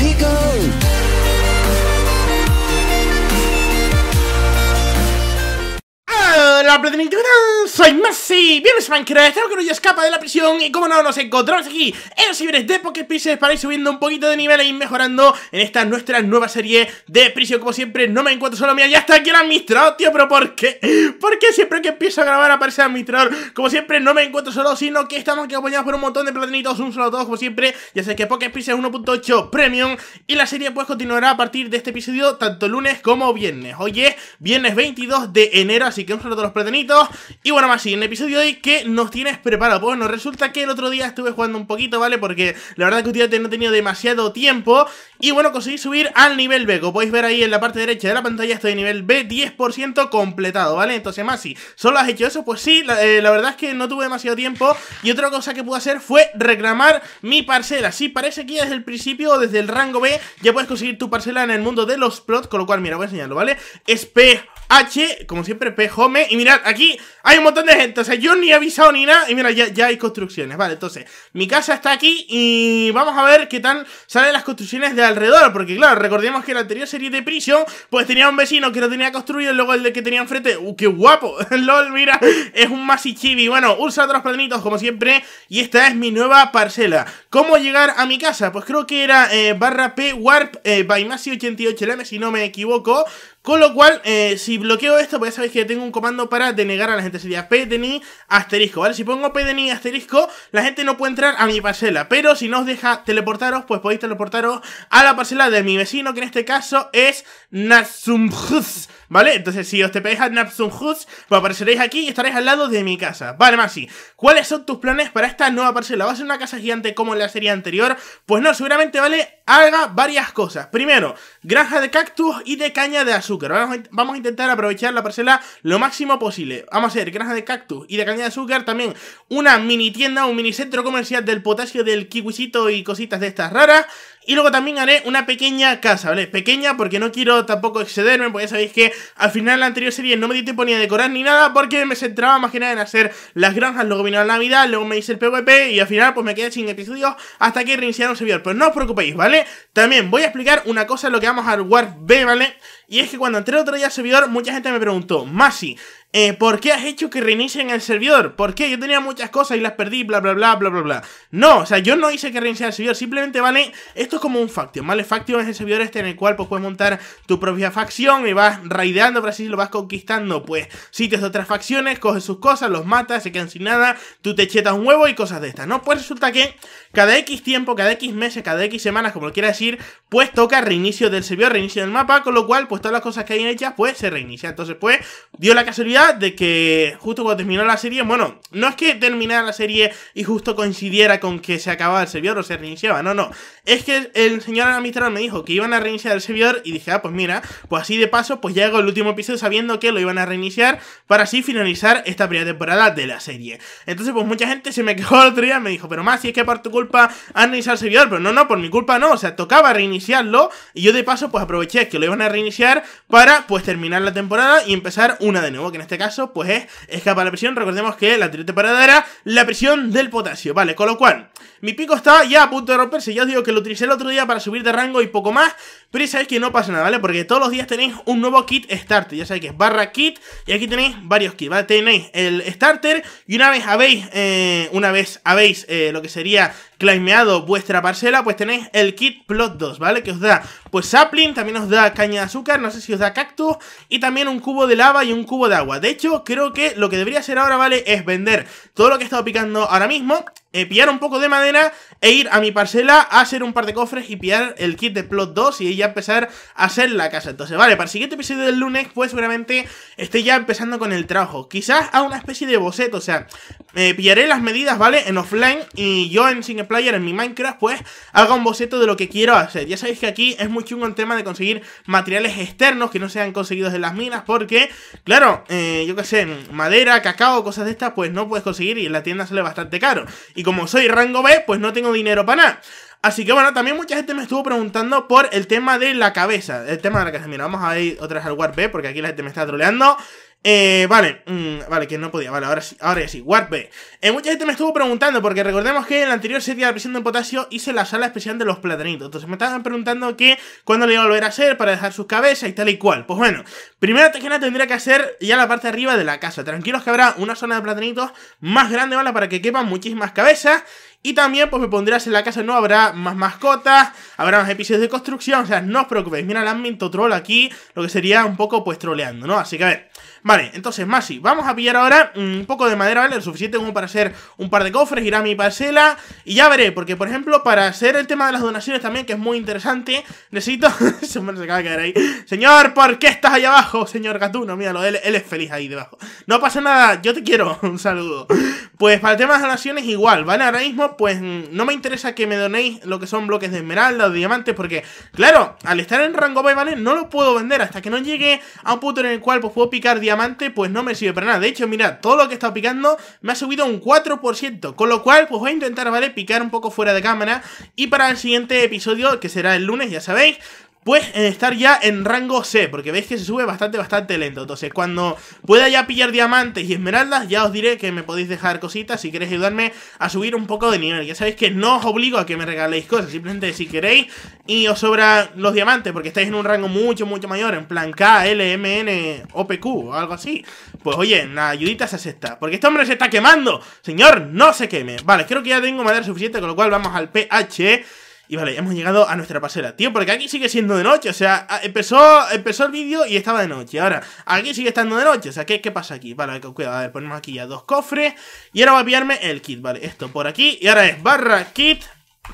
let go. soy Messi, bienvenidos a Minecraft, espero que no escapa de la prisión y como no, nos encontramos aquí en los ciberes de Pocket Pieces para ir subiendo un poquito de nivel e mejorando en esta nuestra nueva serie de prisión Como siempre, no me encuentro solo, mira, ya está aquí el administrador, tío, pero ¿por qué? ¿Por qué siempre que empiezo a grabar aparece el administrador? Como siempre, no me encuentro solo, sino que estamos aquí acompañados por un montón de platinitos, un solo todos, como siempre Ya sé que Pocket Pieces 1.8 Premium y la serie pues continuará a partir de este episodio tanto lunes como viernes Hoy es viernes 22 de enero, así que un solo todos los y bueno, más en el episodio de hoy que nos tienes preparado. Pues bueno, resulta que el otro día estuve jugando un poquito, ¿vale? Porque la verdad que últimamente no he tenido demasiado tiempo. Y bueno, conseguí subir al nivel B. Como podéis ver ahí en la parte derecha de la pantalla, estoy en nivel B 10% completado, ¿vale? Entonces, más solo has hecho eso, pues sí, eh, la, verdad es que no tuve demasiado tiempo. Y otra cosa que pude hacer fue reclamar mi parcela. Sí, parece que desde el principio desde el rango B ya puedes conseguir tu parcela en el mundo de los plots Con lo cual, mira, voy a enseñarlo, ¿vale? Es P. H, como siempre, P Home. Y mirad, aquí hay un montón de gente. O sea, yo ni he avisado ni nada. Y mira, ya, hay construcciones. Vale, entonces, mi casa está aquí y vamos a ver qué tal salen las construcciones de alrededor. Porque, claro, recordemos que la anterior serie de prisión pues tenía un vecino que lo tenía construido. Y luego el de que tenía enfrente. ¡Uh, qué guapo! LOL, mira, es un Chibi Bueno, usa otros planitos como siempre. Y esta es mi nueva parcela. ¿Cómo llegar a mi casa? Pues creo que era eh, barra P Warp eh, by masi 88 lm si no me equivoco. Con lo cual, eh, si bloqueo esto, pues ya sabéis que tengo un comando para denegar a la gente. Sería pdni asterisco, ¿vale? Si pongo pdni asterisco, la gente no puede entrar a mi parcela. Pero si no os deja teleportaros, pues podéis teleportaros a la parcela de mi vecino, que en este caso es Natsumhuz, ¿vale? Entonces, si os te pegáis a Natsumhuz, pues apareceréis aquí y estaréis al lado de mi casa. Vale, Maxi, ¿cuáles son tus planes para esta nueva parcela? ¿Va a ser una casa gigante como en la serie anterior? Pues no, seguramente, ¿vale? Haga varias cosas. Primero, granja de cactus y de caña de azúcar. Vamos a, intentar aprovechar la parcela lo máximo posible. Vamos a hacer granja de cactus y de caña de azúcar. También una mini tienda, un mini centro comercial del potasio, del kiwisito y cositas de estas raras. Y luego también haré una pequeña casa, ¿vale? Pequeña porque no quiero tampoco excederme, porque ya sabéis que al final la anterior serie no me di tiempo ni a decorar ni nada, porque me centraba más que nada en hacer las granjas, luego vino la Navidad, luego me hice el PvP y al final pues me quedé sin episodios hasta que reiniciaron un servidor. pues no os preocupéis, ¿vale? También voy a explicar una cosa, lo que vamos al Warp B, ¿vale? Y es que cuando cuando entré el otro día al servidor, mucha gente me preguntó, Masi, eh, ¿Por qué has hecho que reinicien el servidor? ¿Por qué? Yo tenía muchas cosas y las perdí, bla, bla, bla, bla, bla, bla. No, o sea, yo no hice que reiniciar el servidor. Simplemente, ¿vale? Esto es como un faction, ¿vale? Faction es el servidor este en el cual pues, puedes montar tu propia facción y vas raideando, por así lo vas conquistando, pues, sitios de otras facciones, coges sus cosas, los matas, se quedan sin nada, tú te chetas un huevo y cosas de estas, ¿no? Pues resulta que cada X tiempo, cada X meses, cada X semanas, como lo quiera decir, pues toca reinicio del servidor, reinicio del mapa, con lo cual, pues todas las cosas que hay hechas, pues se reinicia. Entonces, pues, dio la casualidad de que justo cuando terminó la serie, bueno, no es que terminara la serie y justo coincidiera con que se acababa el servidor o se reiniciaba, no, no es que el señor administrador me dijo que iban a reiniciar el servidor y dije, ah, pues mira, pues así de paso, pues ya hago el último episodio sabiendo que lo iban a reiniciar para así finalizar esta primera temporada de la serie. Entonces, pues mucha gente se me quejó el otro día, me dijo, pero más, si es que por tu culpa han reiniciado el servidor, pero no, no, por mi culpa no, o sea, tocaba reiniciarlo y yo de paso, pues aproveché que lo iban a reiniciar para, pues, terminar la temporada y empezar una de nuevo, que en este caso, pues es escapa la prisión, recordemos que la primera temporada era la prisión del potasio, ¿vale? Con lo cual, mi pico estaba ya a punto de romperse, ya os digo que lo utilicé el otro día para subir de rango y poco más. Pero ya sabéis que no pasa nada, ¿vale? Porque todos los días tenéis un nuevo kit starter. Ya sabéis que es barra kit. Y aquí tenéis varios kits, ¿vale? Tenéis el starter. Y una vez habéis, eh, una vez habéis eh, lo que sería claimeado vuestra parcela, pues tenéis el kit plot 2, ¿vale? Que os da, pues sapling, también os da caña de azúcar, no sé si os da cactus, y también un cubo de lava y un cubo de agua. De hecho, creo que lo que debería hacer ahora, ¿vale? Es vender todo lo que he estado picando ahora mismo, eh, pillar un poco de madera e ir a mi parcela a hacer un par de cofres y pillar el kit de plot 2 y empezar a hacer la casa. Entonces, vale, para el siguiente episodio del lunes, pues seguramente esté ya empezando con el trabajo. Quizás a una especie de boceto, o sea, pillaré las medidas, ¿vale? En offline y yo en single player, en mi Minecraft, pues haga un boceto de lo que quiero hacer. Ya sabéis que aquí es muy chungo el tema de conseguir materiales externos que no sean conseguidos En las minas, porque, claro, eh, yo qué sé, madera, cacao, cosas de estas, pues no puedes conseguir y en la tienda sale bastante caro. Y como soy rango B, pues no tengo dinero para nada. Así que bueno, también mucha gente me estuvo preguntando por el tema de la cabeza. El tema de la cabeza. Mira, vamos a ir otra vez al B porque aquí la gente me está troleando. Eh, vale, mm, vale, que no podía, vale, ahora sí, ahora sí, Warp B. Eh, mucha gente me estuvo preguntando, porque recordemos que en la anterior serie de la presión de potasio hice la sala especial de los platanitos. Entonces me estaban preguntando que cuándo le iba a volver a hacer para dejar sus cabezas y tal y cual. Pues bueno, primero que nada tendría que hacer ya la parte arriba de la casa. Tranquilos que habrá una zona de platanitos más grande, ¿vale? Para que quepan muchísimas cabezas. Y también, pues me a en la casa, no habrá más mascotas, habrá más episodios de construcción, o sea, no os preocupéis. Mira el ámbito troll aquí, lo que sería un poco, pues, troleando, ¿no? Así que a ver, vale. Vale, entonces, Masi, vamos a pillar ahora un poco de madera, ¿vale? Lo suficiente como para hacer un par de cofres, ir a mi parcela y ya veré, porque, por ejemplo, para hacer el tema de las donaciones también, que es muy interesante, necesito... Señor, ¿por qué estás ahí abajo, señor Gatuno? Míralo, él es feliz ahí debajo. No pasa nada, yo te quiero. un saludo. Pues para el tema de las donaciones igual, ¿vale? Ahora mismo pues no me interesa que me donéis lo que son bloques de esmeralda o diamantes porque, claro, al estar en rango B, ¿vale? No lo puedo vender hasta que no llegue a un punto en el cual pues puedo picar diamante, pues no me sirve para nada. De hecho, mira todo lo que he estado picando me ha subido un 4%, con lo cual pues voy a intentar, ¿vale? Picar un poco fuera de cámara y para el siguiente episodio, que será el lunes, ya sabéis, pues estar ya en rango C, porque veis que se sube bastante, bastante lento. Entonces, cuando pueda ya pillar diamantes y esmeraldas, ya os diré que me podéis dejar cositas si queréis ayudarme a subir un poco de nivel. Ya sabéis que no os obligo a que me regaléis cosas, simplemente si queréis y os sobran los diamantes, porque estáis en un rango mucho, mucho mayor, en plan K, L, M, N, Q o algo así. Pues oye, la ayudita se acepta, porque este hombre se está quemando. Señor, no se queme. Vale, creo que ya tengo madera suficiente, con lo cual vamos al PH. E. Y vale, hemos llegado a nuestra pasera. Tío, porque aquí sigue siendo de noche. O sea, empezó, empezó el vídeo y estaba de noche. Ahora, aquí sigue estando de noche. O sea, ¿qué, qué pasa aquí? Vale, cuidado. A ver, ponemos aquí ya dos cofres. Y ahora voy a pillarme el kit. Vale, esto por aquí. Y ahora es barra kit.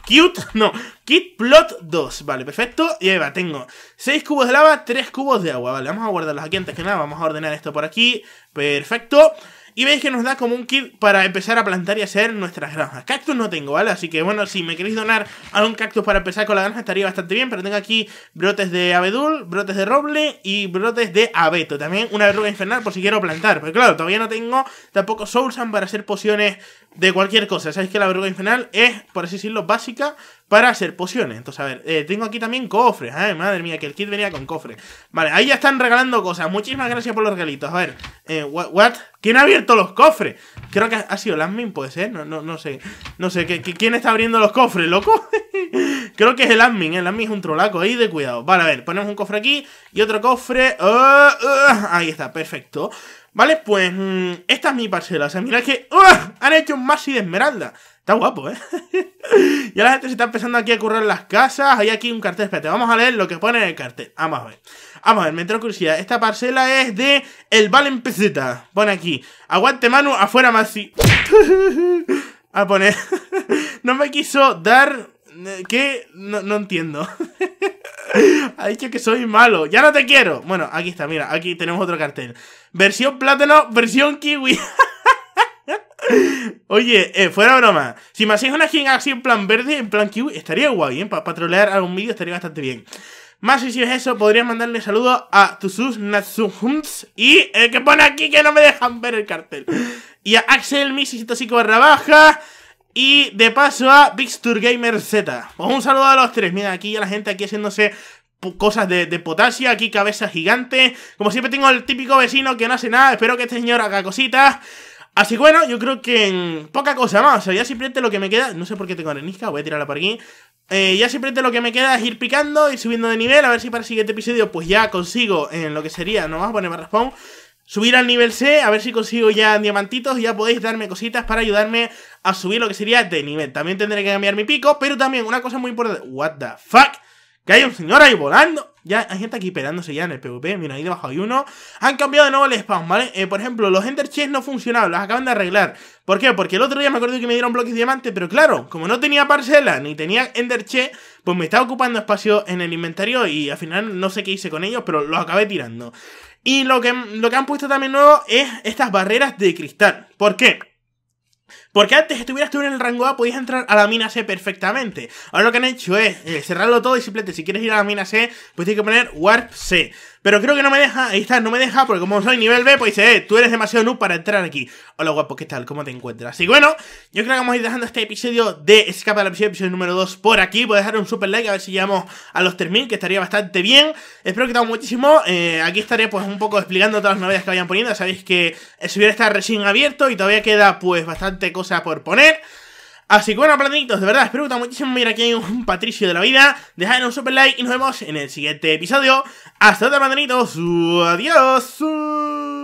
Cute, no, Kit Plot 2 Vale, perfecto, y ahí va, tengo 6 cubos de lava, 3 cubos de agua Vale, vamos a guardarlos aquí antes que nada Vamos a ordenar esto por aquí Perfecto y veis que nos da como un kit para empezar a plantar y hacer nuestras granjas. Cactus no tengo, ¿vale? Así que bueno, si me queréis donar algún cactus para empezar con la granja estaría bastante bien. Pero tengo aquí brotes de abedul, brotes de roble y brotes de abeto. También una verruga infernal por si quiero plantar. Pero claro, todavía no tengo tampoco soulsan para hacer pociones de cualquier cosa. Sabéis que la verruga infernal es, por así decirlo, básica para hacer pociones. Entonces, a ver, eh, tengo aquí también cofres. Ay, madre mía, que el kit venía con cofres. Vale, ahí ya están regalando cosas. Muchísimas gracias por los regalitos. A ver, eh, what, ¿Quién ha abierto los cofres? Creo que ha sido el Admin, puede ser. No, no, no sé. No sé, ¿qué, quién está abriendo los cofres, loco? Creo que es el admin. El admin es un trolaco ahí, de cuidado. Vale, a ver, ponemos un cofre aquí y otro cofre. Eh, eh, ahí está, perfecto. Vale, pues mm, esta es mi parcela. O sea, mira que han hecho un maxi de esmeralda. Está guapo, ¿eh? y ahora la gente se está empezando aquí a currar las casas. Hay aquí un cartel. Espérate, vamos a leer lo que pone en el cartel. Vamos a ver. Vamos a ver, me entró curiosidad. Esta parcela es de El Valen Pone aquí. Aguante mano afuera Maxi. a poner. no me quiso dar... Eh, ¿Qué? No, no entiendo. ha dicho que soy malo. Ya no te quiero. Bueno, aquí está, mira, aquí tenemos otro cartel. Versión plátano, versión kiwi. Oye, eh, fuera broma. Si me hacéis una skin así en plan verde, en plan kiwi, estaría guay, ¿eh? Para patrolear algún vídeo estaría bastante bien. Más si es eso, podrías mandarle saludos a Tusus Natsuhums y el que pone aquí que no me dejan ver el cartel. Y a Axel 1605 barra baja. Y de paso a Bixtur Gamer Z. Pues un saludo a los tres. Mira, aquí a la gente aquí haciéndose cosas de, potasio, aquí cabeza gigante. Como siempre tengo el típico vecino que no hace nada. Espero que este señor haga cositas. Así que bueno, yo creo que en poca cosa más. O sea, ya simplemente lo que me queda. No sé por qué tengo arenisca, voy a tirarla por aquí. Eh, ya simplemente lo que me queda es ir picando y subiendo de nivel. A ver si para el siguiente episodio, pues ya consigo en lo que sería, no vamos a poner más respawn subir al nivel C, a ver si consigo ya diamantitos, ya podéis darme cositas para ayudarme a subir lo que sería de nivel. También tendré que cambiar mi pico, pero también una cosa muy importante, what the fuck, que hay un señor ahí volando. Ya hay gente aquí pegándose ya en el PvP, mira, ahí debajo hay uno. Han cambiado de nuevo el spawn, ¿vale? Eh, por ejemplo, los Ender no funcionaban, los acaban de arreglar. ¿Por qué? Porque el otro día me acuerdo que me dieron bloques de diamante, pero claro, como no tenía parcela ni tenía Ender pues me estaba ocupando espacio en el inventario y al final no sé qué hice con ellos, pero los acabé tirando. Y lo que, lo que han puesto también nuevo es estas barreras de cristal. ¿Por qué? Porque antes estuvieras tú en el rango A, podías entrar a la mina C perfectamente. Ahora lo que han hecho es eh, cerrarlo todo y simplemente si quieres ir a la mina C, pues tienes que poner Warp C. Pero creo que no me deja, ahí está, no me deja, porque como soy nivel B, pues dice, eh, tú eres demasiado noob para entrar aquí. Hola guapo, ¿qué tal? ¿Cómo te encuentras? Y bueno, yo creo que vamos a ir dejando este episodio de Escape de la episodio, episodio número 2 por aquí. Puedes dejar un super like a ver si llegamos a los 3000, que estaría bastante bien. Espero que te haga muchísimo. Eh, aquí estaré pues un poco explicando todas las novedades que vayan poniendo. Sabéis que el hubiera está recién abierto y todavía queda pues bastante sea por poner. Así que bueno, plantanitos, de verdad, espero que muchísimo. Mira, aquí hay un Patricio de la vida. Dejadnos un super like y nos vemos en el siguiente episodio. Hasta otra, su Adiós.